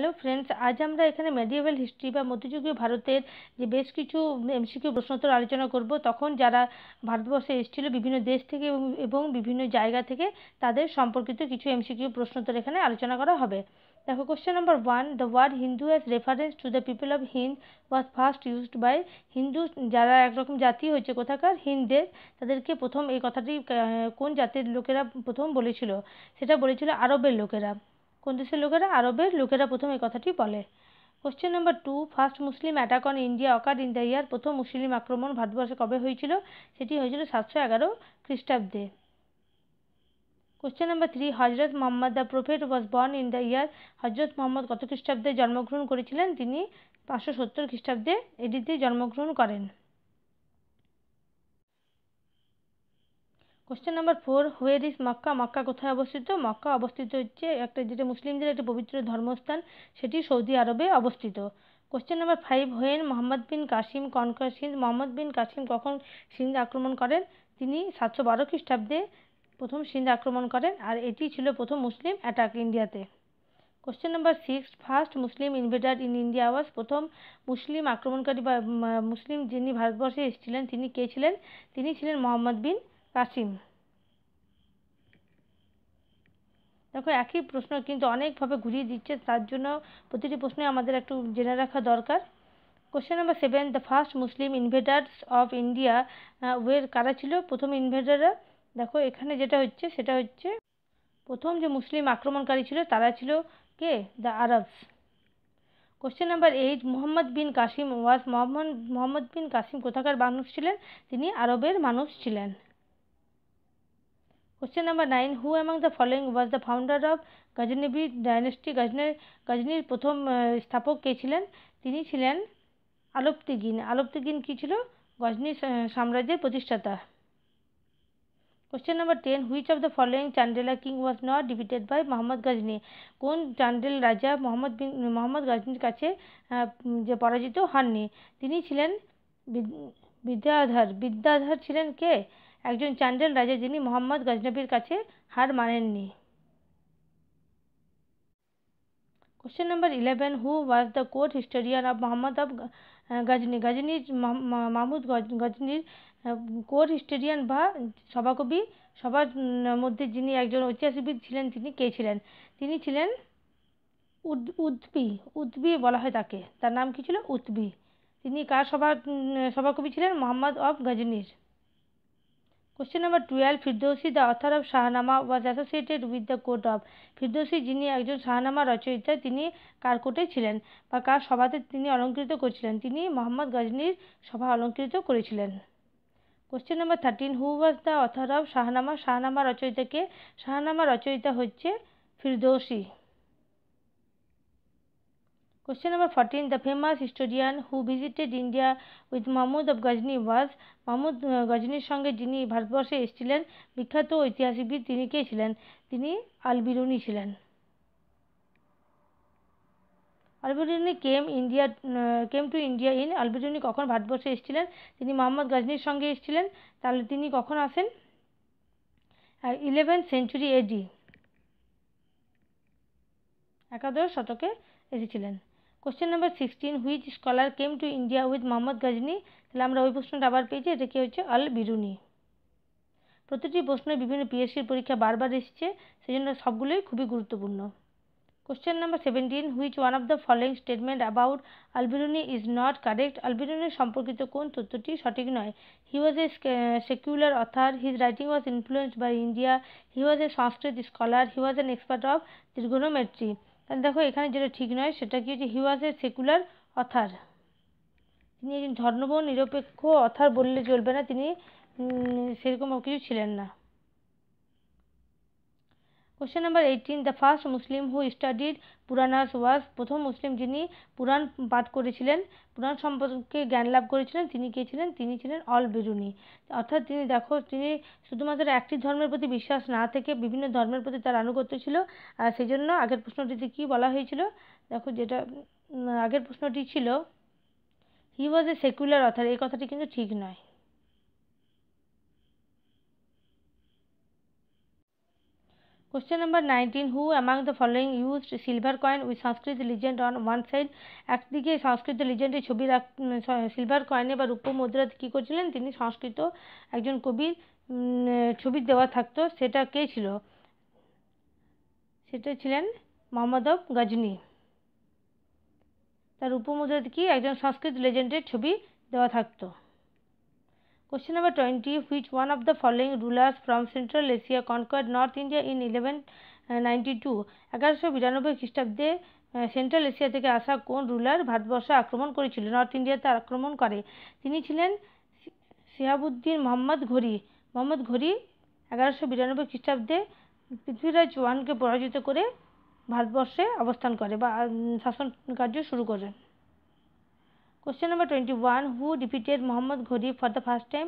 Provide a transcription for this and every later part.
Hello friends আজ আমরা এখানে মেডিয়েভেল হিস্ট্রি বা মধ্যযুগীয় ভারতের যে বেশ কিছু এমসিকিউ প্রশ্নোত্তর আলোচনা করব তখন যারা ভারতবর্ষে এসেছিল বিভিন্ন দেশ থেকে এবং বিভিন্ন জায়গা থেকে তাদের সম্পর্কিত কিছু এমসিকিউ প্রশ্নোত্তর এখানে আলোচনা করা হবে দেখো question number one the word Hindu as reference to the people of Hind was first used by Hindu যারা একরকম জাতি হয়েছে কোথাকার হিন্দদের তাদেরকে প্রথম এই কথাটি কোন জাতির লোকেরা প্রথম বলেছিল সেটা বলেছিল আরবের লোকেরা কোন দেশের লোকেরা আরবের লোকেরা প্রথম এই কথাটি বলে question number two first Muslim attack on India occur in the year প্রথম মুসলিম আক্রমণ ভারতবর্ষে কবে হয়েছিল সেটি হয়েছিল সাতশো এগারো খ্রিস্টাব্দে question number three Hazrat Muhammad the prophet was born in the year Hazrat Muhammad কত খ্রিস্টাব্দে জন্মগ্রহণ করেছিলেন তিনি পাঁচশো সত্তর খ্রিস্টাব্দে এটিতে জন্মগ্রহণ করেন question number four where is Mecca Mecca কোথায় অবস্থিত মক্কা অবস্থিত হচ্ছে একটা যেটা মুসলিমদের একটা পবিত্র ধর্মস্থান সেটি সৌদি আরবে অবস্থিত question number five when Muhammad bin Qasim conquer Sindh Muhammad bin Qasim কখন সিন্ধ আক্রমণ করেন তিনি সাতশো বারো খ্রিস্টাব্দে প্রথম সিন্ধ আক্রমণ করেন আর এটি ছিল প্রথম মুসলিম অ্যাটাক ইন্ডিয়াতে question number six first Muslim invader in India was প্রথম মুসলিম আক্রমণকারী বা মুসলিম যিনি ভারতবর্ষে এসেছিলেন তিনি কে ছিলেন তিনি ছিলেন মোহাম্মদ বিন কাসিম দেখো একই প্রশ্ন কিন্তু অনেকভাবে ঘুরিয়ে দিচ্ছে তার জন্য প্রতিটি প্রশ্নে আমাদের একটু জেনে রাখা দরকার question number seven the first Muslim invaders of India were কারা ছিল প্রথম ইনভেডাররা দেখো এখানে যেটা হচ্ছে সেটা হচ্ছে প্রথম যে মুসলিম আক্রমণকারী ছিল তারা ছিল কে the Arabs question number eight Muhammad bin Qasim was Muhammad Muhammad bin Qasim কোথাকার মানুষ ছিলেন তিনি আরবের মানুষ ছিলেন question number nine who among the following was the founder of Ghaznavi dynasty গজনের গজনীর প্রথম স্থাপক কে ছিলেন তিনি ছিলেন আলোপ্তিগিন আলোপ্তিগিন কী ছিল গজনী সাম্রাজ্যের প্রতিষ্ঠাতা question number ten which of the following Chandela king was not defeated by Muhammad Ghazni কোন চান্ডেল রাজা মোহাম্মদ বিন মোহাম্মদ গজনির কাছে যে পরাজিত হননি তিনি ছিলেন বিদ্যাধর বিদ্যাধর ছিলেন কে একজন চান্ডেল রাজা যিনি মোহাম্মদ গজনবীর কাছে হার মানেননি question number eleven who was the court historian of Muhammad of Ghazni Ghazni Mahmud গজনির কোর্ট হিস্টোরিয়ান বা সভাকবি সবার মধ্যে যিনি একজন ঐতিহাসিকবিদ ছিলেন তিনি কে ছিলেন তিনি ছিলেন উদ উদ্বি উদ্বি বলা হয় তাকে তার নাম কি ছিল উদ্বি তিনি কার সভা সভাকবি ছিলেন মোহাম্মদ অফ গজনির question number twelve Firdausi the author of Shahnameh was associated with the court of Firdausi যিনি একজন শাহনামা রচয়িতা তিনি কার কোর্টে ছিলেন বা কার সভাতে তিনি অলঙ্কৃত করেছিলেন তিনি মোহাম্মদ গাজনীর সভা অলঙ্কৃত করেছিলেন question number thirteen who was the author of Shahnameh Shahnameh রচয়িতাকে শাহনামা রচয়িতা হচ্ছে Firdousi Question number 14. The famous historian who visited India with Mahmud of Ghazni was Mahmud গজনীর uh, সঙ্গে যিনি ভারতবর্ষে এসেছিলেন বিখ্যাত ঐতিহাসিকবিদ তিনি কে ছিলেন তিনি আলবিরুনি ছিলেন Alberuni came India came to India in Alberuni কখন ভারতবর্ষে এসেছিলেন তিনি মোহাম্মদ গজনীর সঙ্গে এসেছিলেন তাহলে তিনি কখন আসেন ইলেভেন সেঞ্চুরি এডি একাদশ শতকে এসেছিলেন question number sixteen which scholar came to India with Muhammad Ghazni তাহলে আমরা ওই প্রশ্নটা আবার পেয়েছি এটা কি হচ্ছে আল বিরুনি প্রতিটি প্রশ্ন বিভিন্ন পিএসসির পরীক্ষা বারবার এসেছে সেই জন্য সবগুলোই খুবই গুরুত্বপূর্ণ question number seventeen which one of the following statement about Alberuni is not correct Alberuni সম্পর্কিত কোন তথ্যটি সঠিক নয় he was a secular author his writing was influenced by India he was a Sanskrit scholar he was an expert of trigonometry তাহলে দেখো এখানে যেটা ঠিক নয় সেটা কি হচ্ছে হি ওয়াজ এ সেকুলার অথার তিনি একজন ধর্মব নিরপেক্ষ অথার বললে চলবে না তিনি সেরকম কিছু ছিলেন না question number eighteen the first Muslim who studied Puranas was প্রথম মুসলিম যিনি পুরাণ পাঠ করেছিলেন পুরাণ সম্পর্কে জ্ঞান লাভ করেছিলেন তিনি কে ছিলেন তিনি ছিলেন অল বেরুনি অর্থাৎ তিনি দেখো তিনি শুধুমাত্র একটি ধর্মের প্রতি বিশ্বাস না থেকে বিভিন্ন ধর্মের প্রতি তার আনুগত্য ছিল আর সেই জন্য আগের প্রশ্নটিতে কি বলা হয়েছিল দেখো যেটা আগের প্রশ্নটি ছিল হি ওয়াজ এ সেকুলার অথার এই কথাটি কিন্তু ঠিক নয় Question number nineteen Who among the following used silver coin with Sanskrit legend on one side? একদিকে সংস্কৃত লিজেন্ডের ছবি রাখ সিলভার কয়েনে বা রূপ মুদ্রা কী করছিলেন তিনি সংস্কৃত একজন কবির ছবি দেওয়া থাকতো সেটা কে ছিল সেটা ছিলেন মহম্মদ অফ গজনী তার উপমুদ্রাতে কি একজন সংস্কৃত লেজেন্ডের ছবি দেওয়া থাকতো Question number 20. Which one of the following rulers from Central Asia conquered North India in 1192? Uh, এগারোশো বিরানব্বই খ্রিস্টাব্দে সেন্ট্রাল uh, এশিয়া থেকে আসা কোন রুলার ভারতবর্ষে আক্রমণ করেছিল নর্থ ইন্ডিয়াতে আক্রমণ করে তিনি ছিলেন সিহাবুদ্দিন মোহাম্মদ ঘড়ি মোহাম্মদ ঘড়ি এগারোশো বিরানব্বই খ্রিস্টাব্দে পৃথ্বীরাজ চৌহানকে পরাজিত করে ভারতবর্ষে অবস্থান করে বা শাসন কার্য শুরু করেন question number twenty one who defeated Muhammad Ghori for the first time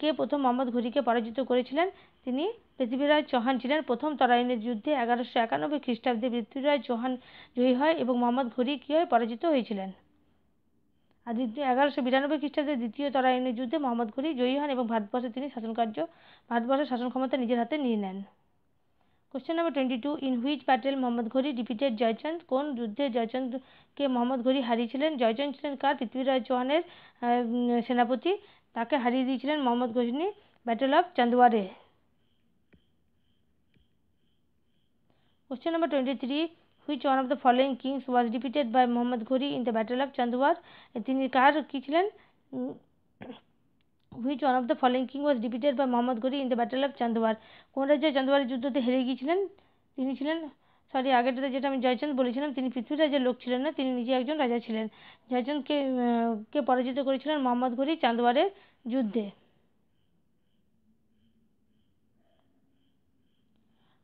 কে প্রথম মোহাম্মদ ঘুরিকে পরাজিত করেছিলেন তিনি পৃথিবীরাজ চৌহান ছিলেন প্রথম তরাইনের যুদ্ধে এগারোশো একানব্বই খ্রিস্টাব্দে পৃথিবীরাজ চৌহান জয়ী হয় এবং মোহাম্মদ ঘুরি কীভাবে পরাজিত হয়েছিলেন আর দ্বিতীয় এগারোশো বিরানব্বই খ্রিস্টাব্দে দ্বিতীয় তরাইনের যুদ্ধে মোহাম্মদ ঘুরি জয়ী হন এবং ভারতবর্ষে তিনি শাসনকার্য ভারতবর্ষের শাসন ক্ষমতা নিজের হাতে নিয়ে নেন Question number 22 In which battle Mohammad Ghori defeated Jaichand? কোন যুদ্ধে জয়চন্দ কে মোহাম্মদ ঘুরি হারিয়েছিলেন জয়চন্দ ছিলেন কার পৃথ্বীরাজ চৌহানের সেনাপতি তাকে হারিয়ে দিয়েছিলেন মোহাম্মদ ঘোষনি ব্যাটল অফ চান্দওয়ারে Question number 23 Which one of the following kings was defeated by Mohammad Ghori in the Battle of Chandwar? তিনি কার কি ছিলেন which one of the following king was defeated by Muhammad Ghori in the battle of Chandawar কোন রাজ্যে চান্দোয়ারের যুদ্ধতে হেরে গিয়েছিলেন তিনি ছিলেন সরি আগেরটাতে যেটা আমি জয়চন্দ বলেছিলাম তিনি পৃথ্বীরাজের লোক ছিলেন না তিনি নিজে একজন রাজা ছিলেন জয়চন্দকে কে পরাজিত করেছিলেন মোহাম্মদ গরি চান্দোয়ারের যুদ্ধে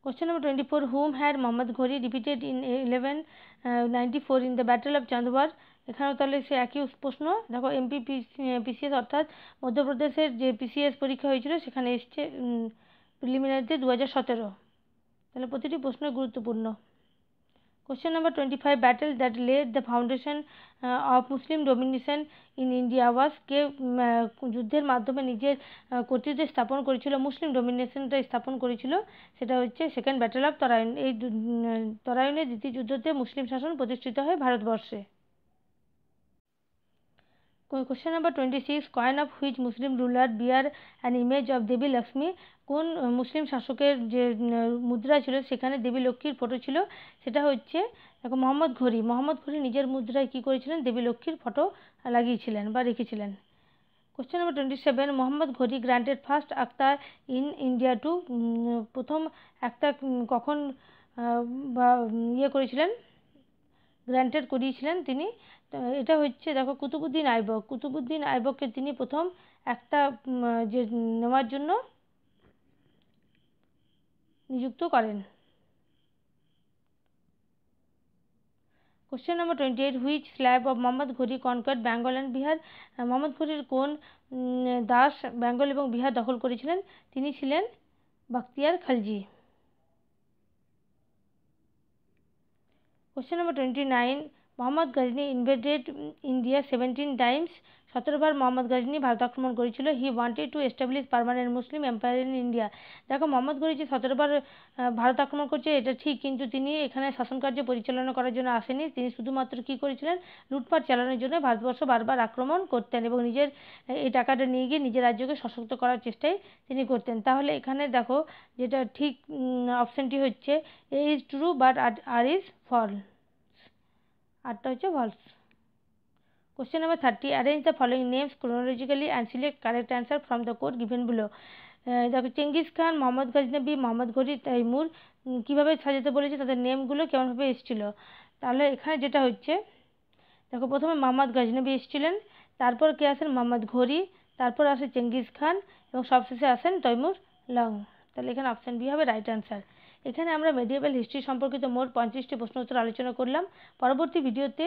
question number twenty four whom had Muhammad ঘড়ি defeated in eleven ninety four in the battle of Chandawar এখানেও তাহলে সে একই প্রশ্ন দেখো এমপি পিসিএস অর্থাৎ মধ্যপ্রদেশের যে পিসিএস পরীক্ষা হয়েছিল সেখানে এসছে প্রিলিমিনারিতে দু হাজার সতেরো তাহলে প্রতিটি প্রশ্ন গুরুত্বপূর্ণ question number twenty five battle that led the foundation of Muslim domination in India was কে যুদ্ধের মাধ্যমে নিজের কর্তৃত্ব স্থাপন করেছিল মুসলিম ডোমিনেশনটা স্থাপন করেছিল সেটা হচ্ছে সেকেন্ড ব্যাটেল অফ তরায়ন এই তরায়নের দ্বিতীয় যুদ্ধতে মুসলিম শাসন প্রতিষ্ঠিত হয় ভারতবর্ষে Question number six coin of which Muslim ruler bear an image of Devi Lakshmi কোন মুসলিম শাসকের যে মুদ্রা ছিল সেখানে দেবী লক্ষ্মীর ফটো ছিল সেটা হচ্ছে দেখো মোহাম্মদ ঘড়ি মোহাম্মদ ঘড়ি নিজের মুদ্রায় কি করেছিলেন দেবী লক্ষ্মীর ফটো লাগিয়েছিলেন বা রেখেছিলেন question number twenty seven Muhammad ঘড়ি granted first iqta in India to প্রথম আক্তা কখন বা ইয়ে করেছিলেন গ্রান্টেড করিয়েছিলেন তিনি এটা হচ্ছে দেখো কুতুবুদ্দিন আইবক কুতুবুদ্দিন আইবককে তিনি প্রথম একটা যে নেওয়ার জন্য নিযুক্ত করেন question number twenty eight which slave of Muhammad Ghori conquered Bengal and Bihar Muhammad ঘুরির কোন দাস বেঙ্গল এবং বিহার দখল করেছিলেন তিনি ছিলেন Bakhtiyar Khalji question number twenty nine Muhammad Ghazni invaded India seventeen times সতেরোবার মোহাম্মদ গজনী ভারত আক্রমণ করেছিল। he wanted to establish permanent muslim empire in India দেখো মোহাম্মদ গজনী সতেরোবার ভারত আক্রমণ করছে এটা ঠিক কিন্তু তিনি এখানে শাসনকার্য পরিচালনা করার জন্য আসেনি তিনি শুধুমাত্র কি করেছিলেন লুটপাট চালানোর জন্য ভারতবর্ষ বারবার আক্রমণ করতেন এবং নিজের এই টাকাটা নিয়ে গিয়ে নিজের রাজ্যকে সশক্ত করার চেষ্টাই তিনি করতেন তাহলে এখানে দেখো যেটা ঠিক অপশানটি হচ্ছে A is true but R is false আটটা হচ্ছে false question number thirty arrange the following names chronologically and select correct answer from the code given below দেখো Genghis Khan Muhammad Ghaznavi Muhammad Ghori Timur কীভাবে সাজাতে বলেছে তাদের নেমগুলো কেমনভাবে এসেছিল তাহলে এখানে যেটা হচ্ছে দেখো প্রথমে মোহাম্মদ গাজনবি এসেছিলেন তারপর কে আসেন মোহাম্মদ ঘরি তারপর আসে চেঙ্গিস খান এবং সবশেষে আসেন তৈমুর লং তাহলে এখানে অপশান বি হবে রাইট অ্যান্সার এখানে আমরা মেডিয়েবল হিস্ট্রি সম্পর্কিত মোট পঁয়ত্রিশটি প্রশ্ন উত্তর আলোচনা করলাম পরবর্তী ভিডিওতে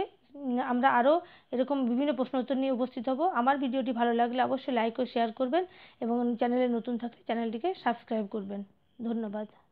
আমরা আরও এরকম বিভিন্ন প্রশ্ন উত্তর নিয়ে উপস্থিত হব আমার ভিডিওটি ভালো লাগলে অবশ্যই লাইক ও শেয়ার করবেন এবং চ্যানেলে নতুন থাকলে চ্যানেলটিকে সাবস্ক্রাইব করবেন ধন্যবাদ